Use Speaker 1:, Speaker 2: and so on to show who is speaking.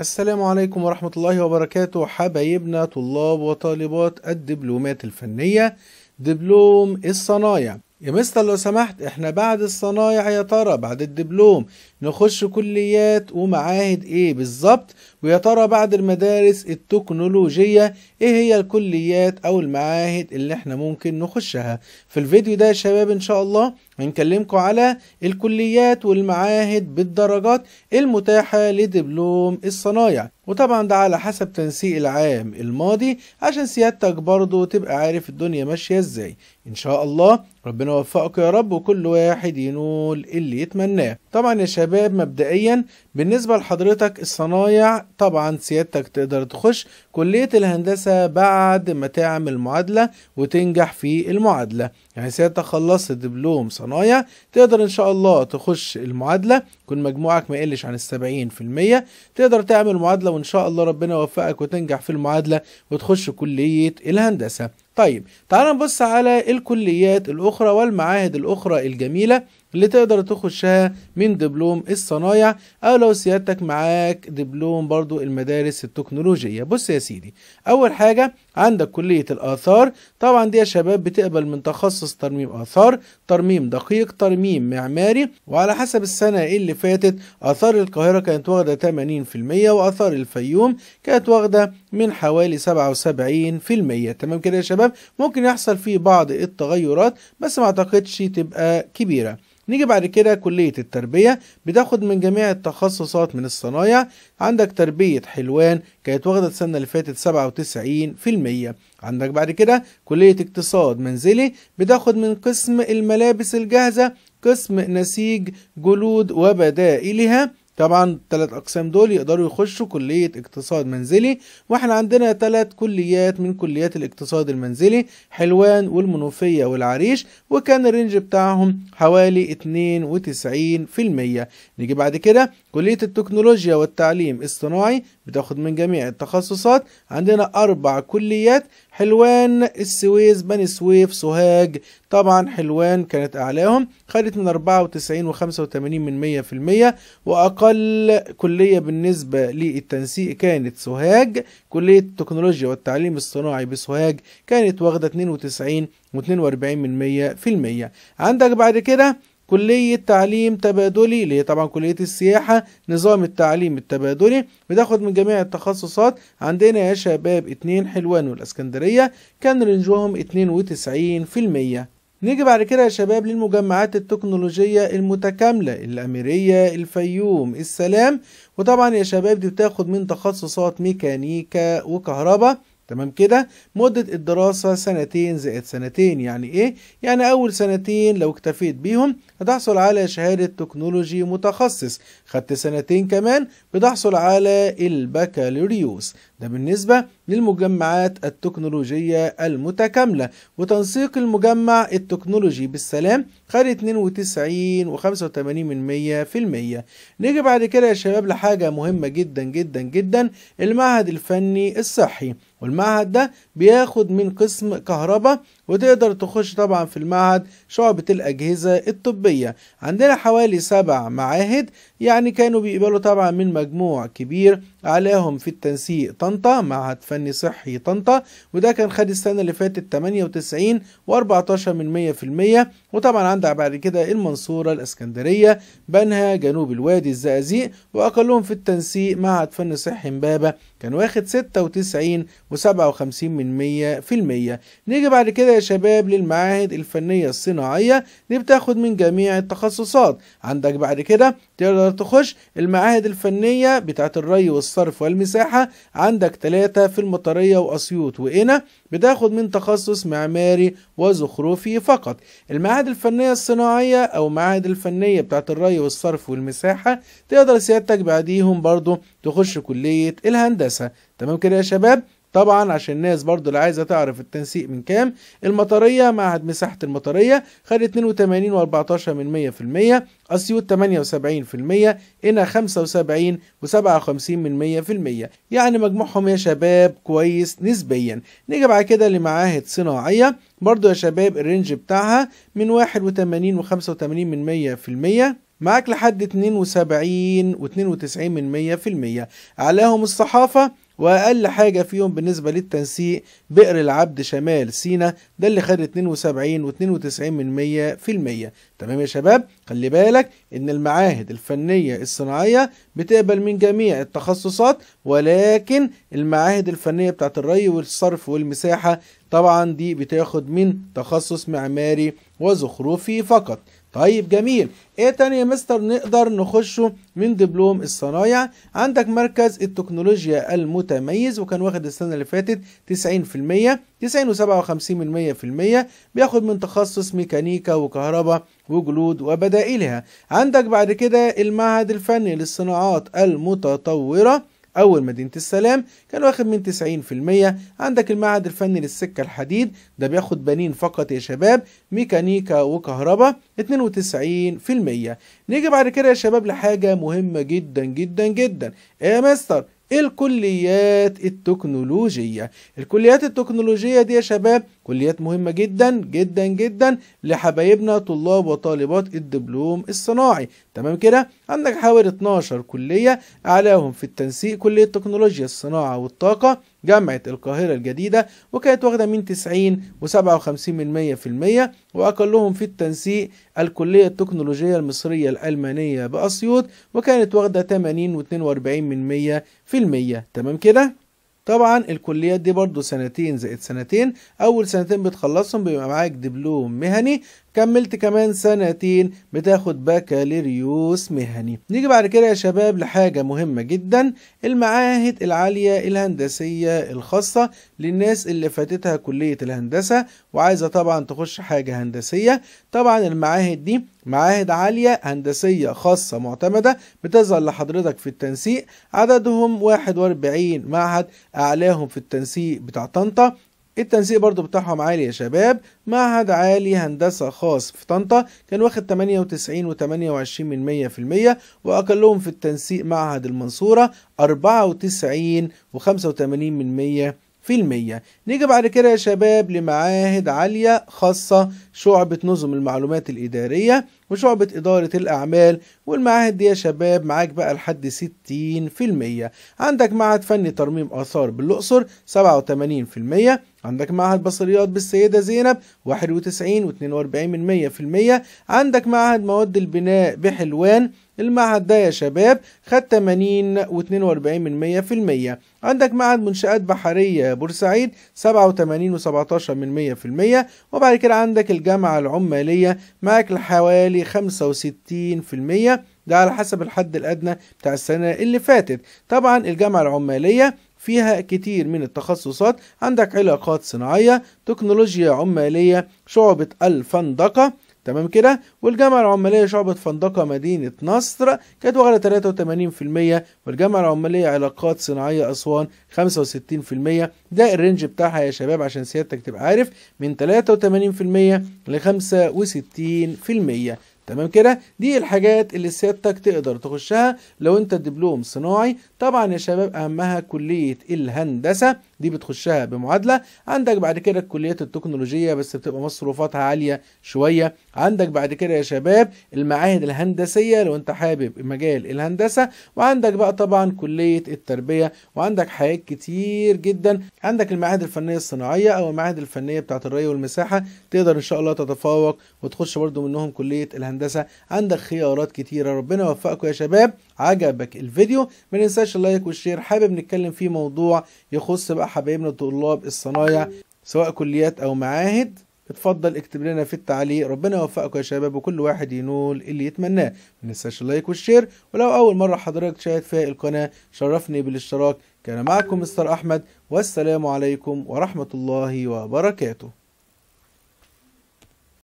Speaker 1: السلام عليكم ورحمة الله وبركاته حبايبنا طلاب وطالبات الدبلومات الفنية دبلوم الصنايع يا مستر لو سمحت احنا بعد الصنايع يا ترى بعد الدبلوم نخش كليات ومعاهد ايه بالظبط ويا ترى بعد المدارس التكنولوجية ايه هي الكليات او المعاهد اللي احنا ممكن نخشها في الفيديو ده يا شباب ان شاء الله بنكلمكم على الكليات والمعاهد بالدرجات المتاحة لدبلوم الصنايع وطبعا ده على حسب تنسيق العام الماضي عشان سيادتك برضو تبقى عارف الدنيا ماشية ازاي ان شاء الله ربنا يوفقك يا رب وكل واحد ينول اللي يتمناه طبعا يا شباب مبدئيا بالنسبة لحضرتك الصنايع طبعا سيادتك تقدر تخش كلية الهندسة بعد ما تعمل معادلة وتنجح في المعادلة يعني ساعتها خلصت دبلوم صنايع تقدر ان شاء الله تخش المعادله يكون مجموعك ما يقلش عن السبعين في المية تقدر تعمل معادله وان شاء الله ربنا يوفقك وتنجح في المعادله وتخش كليه الهندسه طيب تعال نبص على الكليات الأخرى والمعاهد الأخرى الجميلة اللي تقدر تخشها من دبلوم الصنايع أو لو سيادتك معاك دبلوم برضو المدارس التكنولوجية بص يا سيدي أول حاجة عندك كلية الآثار طبعا دي يا شباب بتقبل من تخصص ترميم آثار ترميم دقيق ترميم معماري وعلى حسب السنة اللي فاتت آثار القاهرة كانت واخدة 80% وآثار الفيوم كانت واخدة من حوالي 77% تمام كده يا شباب ممكن يحصل فيه بعض التغيرات بس ما اعتقدش تبقى كبيرة نيجي بعد كده كلية التربية بتاخد من جميع التخصصات من الصنايع عندك تربية حلوان كانت واخدة السنة اللي فاتت 97% العالمية عندك بعد كده كلية اقتصاد منزلي بتاخد من قسم الملابس الجاهزة قسم نسيج جلود وبدائلها طبعا تلات اقسام دول يقدروا يخشوا كليه اقتصاد منزلي واحنا عندنا تلات كليات من كليات الاقتصاد المنزلي حلوان والمنوفيه والعريش وكان الرينج بتاعهم حوالي 92% نيجي بعد كده كلية التكنولوجيا والتعليم الصناعي بتاخد من جميع التخصصات عندنا أربع كليات حلوان السويس بني سويف سوهاج طبعا حلوان كانت أعلاهم خدت من 94 و 85 من 100 في المية وأقل كلية بالنسبة للتنسيق كانت سوهاج كلية التكنولوجيا والتعليم الصناعي بسوهاج كانت واخدة 92 و 42 من 100 في المية عندك بعد كده كلية تعليم تبادلي اللي هي طبعا كلية السياحة نظام التعليم التبادلي بتاخد من جميع التخصصات عندنا يا شباب اتنين حلوان والاسكندرية كان رنجهم اتنين وتسعين في المية نيجي بعد كده يا شباب للمجمعات التكنولوجية المتكاملة الأميرية الفيوم السلام وطبعا يا شباب دي بتاخد من تخصصات ميكانيكا وكهرباء تمام كده مدة الدراسة سنتين زائد سنتين يعني ايه؟ يعني أول سنتين لو اكتفيت بيهم هتحصل على شهادة تكنولوجي متخصص خدت سنتين كمان بتحصل على البكالوريوس ده بالنسبة للمجمعات التكنولوجية المتكاملة وتنسيق المجمع التكنولوجي بالسلام خد 92 و85 من 100 في المية نيجي بعد كده يا شباب لحاجة مهمة جدا جدا جدا المعهد الفني الصحي والمعهد ده بياخد من قسم كهرباء وتقدر تخش طبعا في المعهد شعبة الأجهزة الطبية عندنا حوالي سبع معاهد يعني كانوا بيقبلوا طبعا من مجموع كبير عليهم في التنسيق طنطا معهد فني صحي طنطا وده كان خد السنة اللي فاتت 98 و14 من 100% وطبعا عندك بعد كده المنصورة الإسكندرية بنها جنوب الوادي الزقازيق وأقلهم في التنسيق معهد فني صحي إمبابة كان واخد 96 و57 من 100% نيجي بعد كده يا شباب للمعاهد الفنية الصناعية دي بتاخد من جميع التخصصات عندك بعد كده تقدر تخش المعاهد الفنية بتاعت الري والصرف والمساحة عندك ثلاثة في المطرية وأسيوط وإنا بتاخد من تخصص معماري وزخرفي فقط المعاهد الفنية الصناعية أو معاهد الفنية بتاعت الري والصرف والمساحة تقدر سيادتك بعديهم برضو تخش كلية الهندسة تمام كده يا شباب طبعا عشان الناس برضو اللي عايزه تعرف التنسيق من كام المطريه معهد مساحه المطريه خد 82 و14 من 100% اسيوط 78% انا 75 و57 من 100% يعني مجموعهم يا شباب كويس نسبيا نيجي بعد كده لمعاهد صناعيه برضو يا شباب الرينج بتاعها من 81 و85 من 100% معاك لحد 72 و92 من 100% أعلاهم الصحافة وأقل حاجة فيهم بالنسبة للتنسيق بئر العبد شمال سينا ده اللي خد 72 و92 من 100% تمام يا شباب خلي بالك إن المعاهد الفنية الصناعية بتقبل من جميع التخصصات ولكن المعاهد الفنية بتاعت الري والصرف والمساحة طبعا دي بتاخد من تخصص معماري وزخرفي فقط طيب جميل ايه تاني يا مستر نقدر نخشه من دبلوم الصنايع عندك مركز التكنولوجيا المتميز وكان واخد السنه اللي فاتت 90% 90 و57% بياخد من تخصص ميكانيكا وكهرباء وجلود وبدائلها عندك بعد كده المعهد الفني للصناعات المتطوره أول مدينة السلام كان واخد من 90% عندك المعهد الفني للسكة الحديد ده بياخد بنين فقط يا شباب ميكانيكا وكهرباء 92% نيجي بعد كده يا شباب لحاجة مهمة جدا جدا جدا يا مستر الكليات التكنولوجية الكليات التكنولوجية دي يا شباب كليات مهمة جدا جدا جدا لحبايبنا طلاب وطالبات الدبلوم الصناعي تمام كده عندك حوالي 12 كلية أعلاهم في التنسيق كلية تكنولوجيا الصناعة والطاقة جامعة القاهرة الجديدة وكانت واخدة من 90 و57% وأقلهم في التنسيق الكلية التكنولوجية المصرية الألمانية بأسيوط وكانت واخدة 80 و42% تمام كده طبعا الكليات دي برضو سنتين زائد سنتين اول سنتين بتخلصهم بيبقى معاك دبلوم مهني كملت كمان سنتين بتاخد بكالوريوس مهني نيجي بعد كده يا شباب لحاجة مهمة جدا المعاهد العالية الهندسية الخاصة للناس اللي فاتتها كلية الهندسة وعايزة طبعا تخش حاجة هندسية طبعا المعاهد دي معاهد عالية هندسية خاصة معتمدة بتظهر لحضرتك في التنسيق عددهم 41 معهد أعلاهم في التنسيق بتاع طنطا التنسيق برضو بتاعهم عالي يا شباب معهد عالي هندسة خاص في طنطا كان واخد 98 و28 من 100 في المية وأقلهم في التنسيق معهد المنصورة 94 و85 من 100 في المية نيجي بعد كده يا شباب لمعاهد عالية خاصة شعبة نظم المعلومات الإدارية وشعبة إدارة الأعمال والمعاهد دي يا شباب معاك بقى لحد 60% عندك معهد فني ترميم آثار بالأقصر 87% عندك معهد بصريات بالسيدة زينب 91 و42% عندك معهد مواد البناء بحلوان المعهد ده يا شباب خد 80 و42 من 100% عندك معهد منشآت بحرية بورسعيد 87 و17 من 100% وبعد كده عندك الجامعة العمالية معاك لحوالي 65% ده على حسب الحد الأدنى بتاع السنة اللي فاتت طبعا الجامعة العمالية فيها كتير من التخصصات عندك علاقات صناعية تكنولوجيا عمالية شعبة الفندقة تمام كده والجامعة العمالية شعبة فندقة مدينة نصر كانت واخدة 83% والجامعة العمالية علاقات صناعية أسوان 65% ده الرينج بتاعها يا شباب عشان سيادتك تبقى عارف من 83% ل 65% تمام كده دي الحاجات اللي سيادتك تقدر تخشها لو انت دبلوم صناعي طبعا يا شباب اهمها كلية الهندسة دي بتخشها بمعادله عندك بعد كده الكليات التكنولوجيه بس بتبقى مصروفاتها عاليه شويه عندك بعد كده يا شباب المعاهد الهندسيه لو انت حابب مجال الهندسه وعندك بقى طبعا كليه التربيه وعندك حاجات كتير جدا عندك المعاهد الفنيه الصناعيه او المعاهد الفنيه بتاعه الري والمساحه تقدر ان شاء الله تتفوق وتخش برضو منهم كليه الهندسه عندك خيارات كتيره ربنا يوفقكم يا شباب عجبك الفيديو ما ننساش اللايك والشير حابب نتكلم في موضوع يخص بقى حبايبنا طلاب الصنايع سواء كليات او معاهد اتفضل اكتب لنا في التعليق ربنا يوفقكم يا شباب وكل واحد ينول اللي يتمناه ما ننساش اللايك والشير ولو اول مره حضرتك تشاهد في القناه شرفني بالاشتراك كان معكم مستر احمد والسلام عليكم ورحمه الله وبركاته